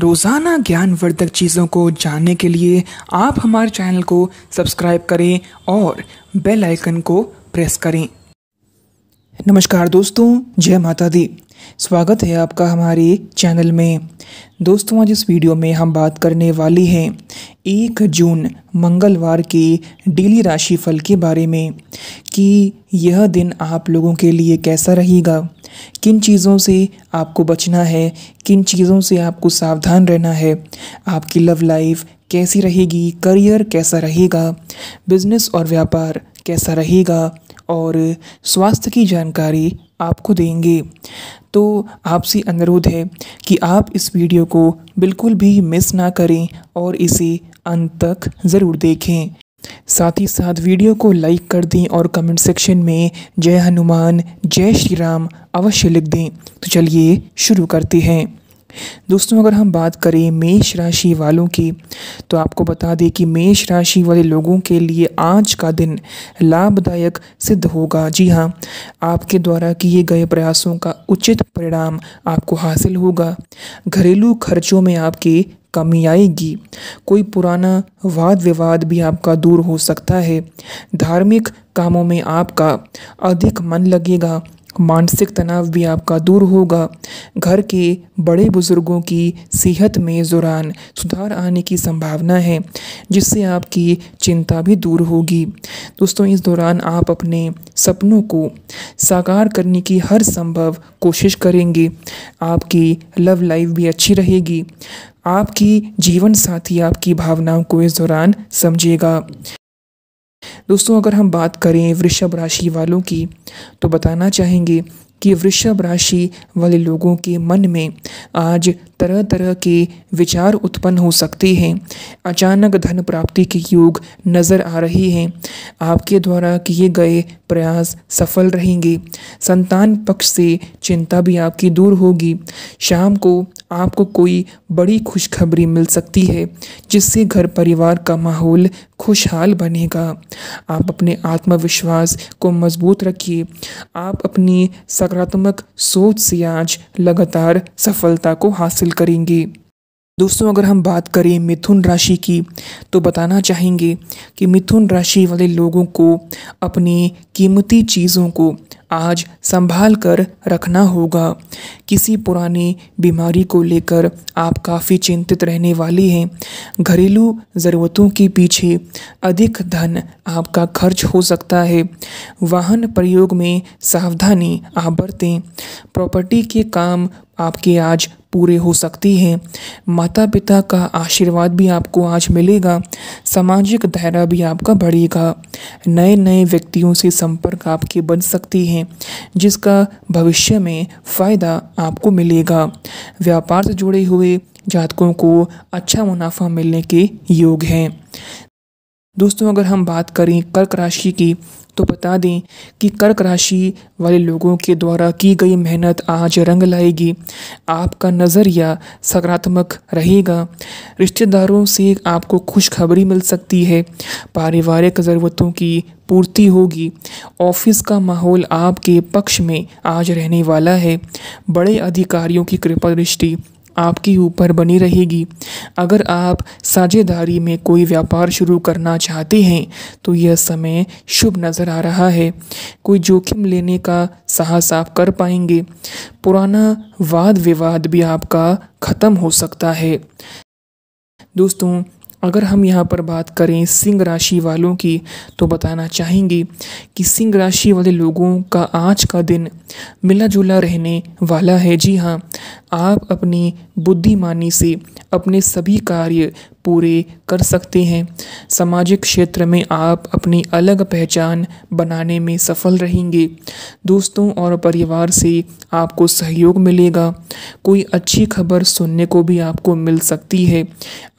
रोज़ाना ज्ञानवर्धक चीज़ों को जानने के लिए आप हमारे चैनल को सब्सक्राइब करें और बेल आइकन को प्रेस करें नमस्कार दोस्तों जय माता दी स्वागत है आपका हमारे चैनल में दोस्तों आज इस वीडियो में हम बात करने वाली हैं एक जून मंगलवार के डेली राशि फल के बारे में कि यह दिन आप लोगों के लिए कैसा रहेगा किन चीज़ों से आपको बचना है किन चीज़ों से आपको सावधान रहना है आपकी लव लाइफ कैसी रहेगी करियर कैसा रहेगा बिजनेस और व्यापार कैसा रहेगा और स्वास्थ्य की जानकारी आपको देंगे तो आपसे अनुरोध है कि आप इस वीडियो को बिल्कुल भी मिस ना करें और इसे अंत तक ज़रूर देखें साथ ही साथ वीडियो को लाइक कर दें और कमेंट सेक्शन में जय हनुमान जय श्री राम अवश्य लिख दें तो चलिए शुरू करते हैं दोस्तों अगर हम बात करें मेष राशि वालों की तो आपको बता दें कि मेष राशि वाले लोगों के लिए आज का दिन लाभदायक सिद्ध होगा जी हाँ आपके द्वारा किए गए प्रयासों का उचित परिणाम आपको हासिल होगा घरेलू खर्चों में आपकी कमी आएगी कोई पुराना वाद विवाद भी आपका दूर हो सकता है धार्मिक कामों में आपका अधिक मन लगेगा मानसिक तनाव भी आपका दूर होगा घर के बड़े बुजुर्गों की सेहत में दौरान सुधार आने की संभावना है जिससे आपकी चिंता भी दूर होगी दोस्तों इस दौरान आप अपने सपनों को साकार करने की हर संभव कोशिश करेंगे आपकी लव लाइफ भी अच्छी रहेगी आपकी जीवन साथी आपकी भावनाओं को इस दौरान समझेगा दोस्तों अगर हम बात करें वृषभ राशि वालों की तो बताना चाहेंगे कि वृषभ राशि वाले लोगों के मन में आज तरह तरह के विचार उत्पन्न हो सकते हैं अचानक धन प्राप्ति के योग नज़र आ रहे हैं आपके द्वारा किए गए प्रयास सफल रहेंगे संतान पक्ष से चिंता भी आपकी दूर होगी शाम को आपको कोई बड़ी खुशखबरी मिल सकती है जिससे घर परिवार का माहौल खुशहाल बनेगा आप अपने आत्मविश्वास को मजबूत रखिए आप अपनी सक सकारात्मक सोच से आज लगातार सफलता को हासिल करेंगे दोस्तों अगर हम बात करें मिथुन राशि की तो बताना चाहेंगे कि मिथुन राशि वाले लोगों को अपनी कीमती चीज़ों को आज संभाल कर रखना होगा किसी पुरानी बीमारी को लेकर आप काफ़ी चिंतित रहने वाले हैं घरेलू ज़रूरतों के पीछे अधिक धन आपका खर्च हो सकता है वाहन प्रयोग में सावधानी आप बरतें प्रॉपर्टी के काम आपके आज पूरे हो सकती हैं माता पिता का आशीर्वाद भी आपको आज मिलेगा सामाजिक दायरा भी आपका बढ़ेगा नए नए व्यक्तियों से संपर्क आपके बन सकती हैं जिसका भविष्य में फ़ायदा आपको मिलेगा व्यापार से जुड़े हुए जातकों को अच्छा मुनाफा मिलने के योग हैं दोस्तों अगर हम बात करें कर्क राशि की तो बता दें कि कर्क राशि वाले लोगों के द्वारा की गई मेहनत आज रंग लाएगी आपका नज़रिया सकारात्मक रहेगा रिश्तेदारों से आपको खुशखबरी मिल सकती है पारिवारिक ज़रूरतों की पूर्ति होगी ऑफिस का माहौल आपके पक्ष में आज रहने वाला है बड़े अधिकारियों की कृपा दृष्टि आपके ऊपर बनी रहेगी अगर आप साझेदारी में कोई व्यापार शुरू करना चाहते हैं तो यह समय शुभ नज़र आ रहा है कोई जोखिम लेने का साहस आप कर पाएंगे पुराना वाद विवाद भी आपका ख़त्म हो सकता है दोस्तों अगर हम यहाँ पर बात करें सिंह राशि वालों की तो बताना चाहेंगे कि सिंह राशि वाले लोगों का आज का दिन मिला जुला रहने वाला है जी हाँ आप अपनी बुद्धिमानी से अपने सभी कार्य पूरे कर सकते हैं सामाजिक क्षेत्र में आप अपनी अलग पहचान बनाने में सफल रहेंगे दोस्तों और परिवार से आपको सहयोग मिलेगा कोई अच्छी खबर सुनने को भी आपको मिल सकती है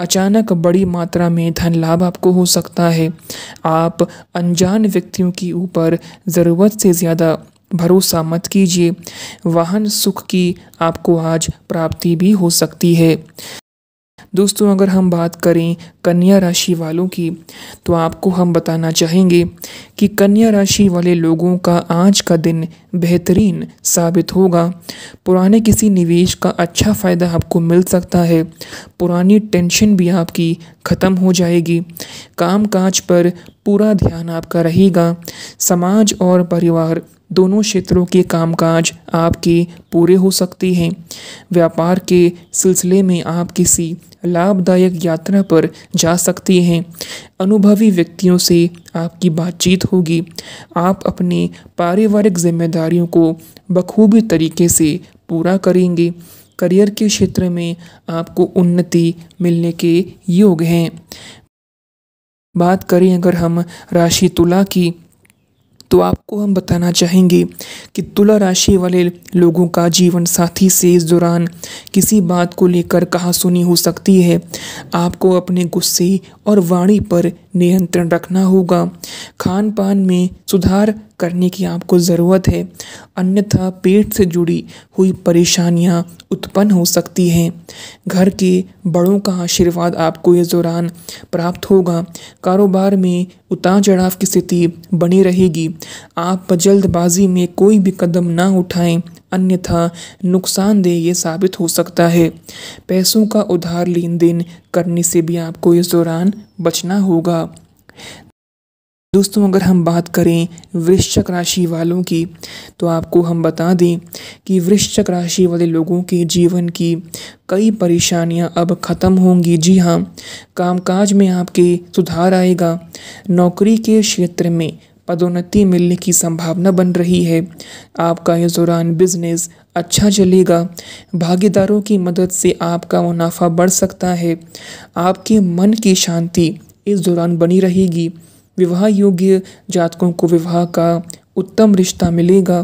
अचानक बड़ी मात्रा में धन लाभ आपको हो सकता है आप अनजान व्यक्तियों के ऊपर ज़रूरत से ज़्यादा भरोसा मत कीजिए वाहन सुख की आपको आज प्राप्ति भी हो सकती है दोस्तों अगर हम बात करें कन्या राशि वालों की तो आपको हम बताना चाहेंगे कि कन्या राशि वाले लोगों का आज का दिन बेहतरीन साबित होगा पुराने किसी निवेश का अच्छा फ़ायदा आपको मिल सकता है पुरानी टेंशन भी आपकी ख़त्म हो जाएगी काम काज पर पूरा ध्यान आपका रहेगा समाज और परिवार दोनों क्षेत्रों के कामकाज आपके पूरे हो सकते हैं व्यापार के सिलसिले में आप किसी लाभदायक यात्रा पर जा सकते हैं अनुभवी व्यक्तियों से आपकी बातचीत होगी आप अपने पारिवारिक जिम्मेदारियों को बखूबी तरीके से पूरा करेंगे करियर के क्षेत्र में आपको उन्नति मिलने के योग हैं बात करें अगर हम राशि तुला की तो आपको हम बताना चाहेंगे कि तुला राशि वाले लोगों का जीवन साथी से इस दौरान किसी बात को लेकर कहा सुनी हो सकती है आपको अपने गुस्से और वाणी पर नियंत्रण रखना होगा खान पान में सुधार करने की आपको ज़रूरत है अन्यथा पेट से जुड़ी हुई परेशानियां उत्पन्न हो सकती हैं घर के बड़ों का आशीर्वाद आपको इस दौरान प्राप्त होगा कारोबार में उतार चढ़ाव की स्थिति बनी रहेगी आप जल्दबाजी में कोई भी कदम ना उठाएं अन्यथा नुकसानदेह ये साबित हो सकता है पैसों का उधार लेन देन करने से भी आपको इस दौरान बचना होगा दोस्तों अगर हम बात करें वृश्चक राशि वालों की तो आपको हम बता दें कि वृश्चक राशि वाले लोगों के जीवन की कई परेशानियां अब ख़त्म होंगी जी हाँ कामकाज में आपके सुधार आएगा नौकरी के क्षेत्र में पदोन्नति मिलने की संभावना बन रही है आपका इस दौरान बिजनेस अच्छा चलेगा भागीदारों की मदद से आपका मुनाफा बढ़ सकता है आपके मन की शांति इस दौरान बनी रहेगी विवाह योग्य जातकों को विवाह का उत्तम रिश्ता मिलेगा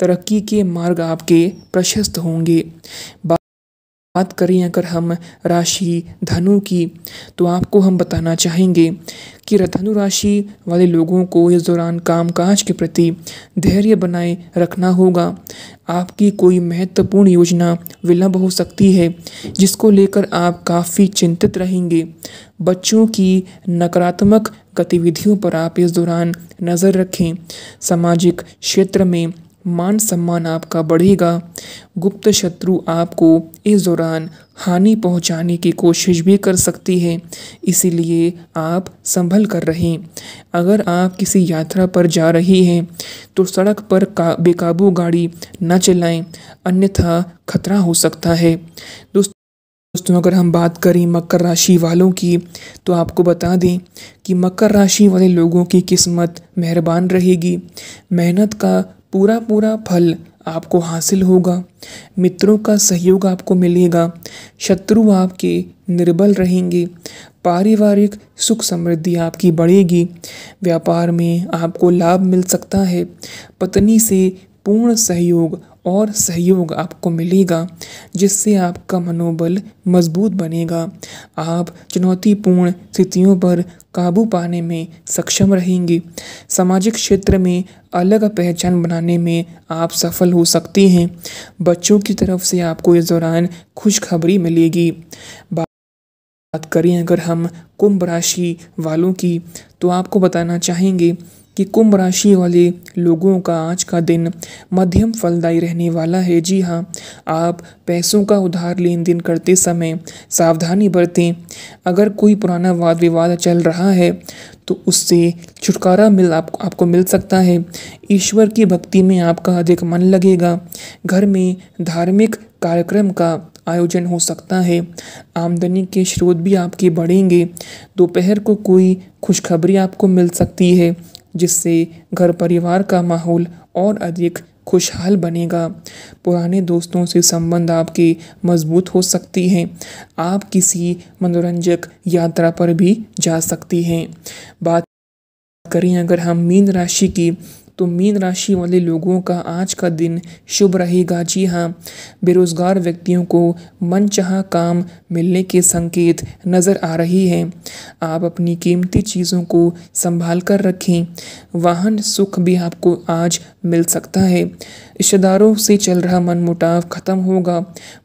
तरक्की के मार्ग आपके प्रशस्त होंगे बात करें अगर हम राशि धनु की तो आपको हम बताना चाहेंगे कि धनु राशि वाले लोगों को इस दौरान कामकाज के प्रति धैर्य बनाए रखना होगा आपकी कोई महत्वपूर्ण योजना विलंब हो सकती है जिसको लेकर आप काफ़ी चिंतित रहेंगे बच्चों की नकारात्मक गतिविधियों पर आप इस दौरान नज़र रखें सामाजिक क्षेत्र में मान सम्मान आपका बढ़ेगा गुप्त शत्रु आपको इस दौरान हानि पहुंचाने की कोशिश भी कर सकती है इसीलिए आप संभल कर रहें अगर आप किसी यात्रा पर जा रही हैं तो सड़क पर का बेकाबू गाड़ी न चलाएं अन्यथा खतरा हो सकता है दोस्तों दोस्तों अगर हम बात करें मकर राशि वालों की तो आपको बता दें कि मकर राशि वाले लोगों की किस्मत मेहरबान रहेगी मेहनत का पूरा पूरा फल आपको हासिल होगा मित्रों का सहयोग आपको मिलेगा शत्रु आपके निर्बल रहेंगे पारिवारिक सुख समृद्धि आपकी बढ़ेगी व्यापार में आपको लाभ मिल सकता है पत्नी से पूर्ण सहयोग और सहयोग आपको मिलेगा जिससे आपका मनोबल मजबूत बनेगा आप चुनौतीपूर्ण स्थितियों पर काबू पाने में सक्षम रहेंगे सामाजिक क्षेत्र में अलग पहचान बनाने में आप सफल हो सकते हैं बच्चों की तरफ से आपको इस दौरान खुशखबरी मिलेगी बात करें अगर हम कुंभ राशि वालों की तो आपको बताना चाहेंगे कि कुंभ राशि वाले लोगों का आज का दिन मध्यम फलदायी रहने वाला है जी हाँ आप पैसों का उधार लेन देन करते समय सावधानी बरतें अगर कोई पुराना वाद विवाद चल रहा है तो उससे छुटकारा मिल आप, आपको मिल सकता है ईश्वर की भक्ति में आपका अधिक मन लगेगा घर में धार्मिक कार्यक्रम का आयोजन हो सकता है आमदनी के स्रोत भी आपके बढ़ेंगे दोपहर को कोई खुशखबरी आपको मिल सकती है जिससे घर परिवार का माहौल और अधिक खुशहाल बनेगा पुराने दोस्तों से संबंध आपके मजबूत हो सकती हैं आप किसी मनोरंजक यात्रा पर भी जा सकती हैं बात करें अगर हम मीन राशि की तो मीन राशि वाले लोगों का आज का दिन शुभ रहेगा जी हाँ बेरोजगार व्यक्तियों को मनचाहा काम मिलने के संकेत नज़र आ रही हैं आप अपनी कीमती चीज़ों को संभाल कर रखें वाहन सुख भी आपको आज मिल सकता है रिश्तेदारों से चल रहा मनमुटाव खत्म होगा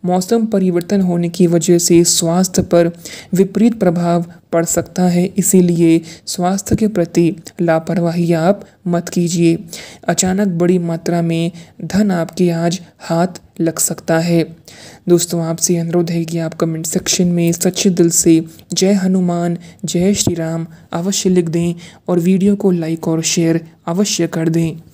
मौसम परिवर्तन होने की वजह से स्वास्थ्य पर विपरीत प्रभाव पड़ सकता है इसीलिए स्वास्थ्य के प्रति लापरवाही आप मत कीजिए अचानक बड़ी मात्रा में धन आपके आज हाथ लग सकता है दोस्तों आपसे अनुरोध है कि आप कमेंट सेक्शन में सच्चे दिल से जय हनुमान जय श्री राम अवश्य लिख दें और वीडियो को लाइक और शेयर अवश्य कर दें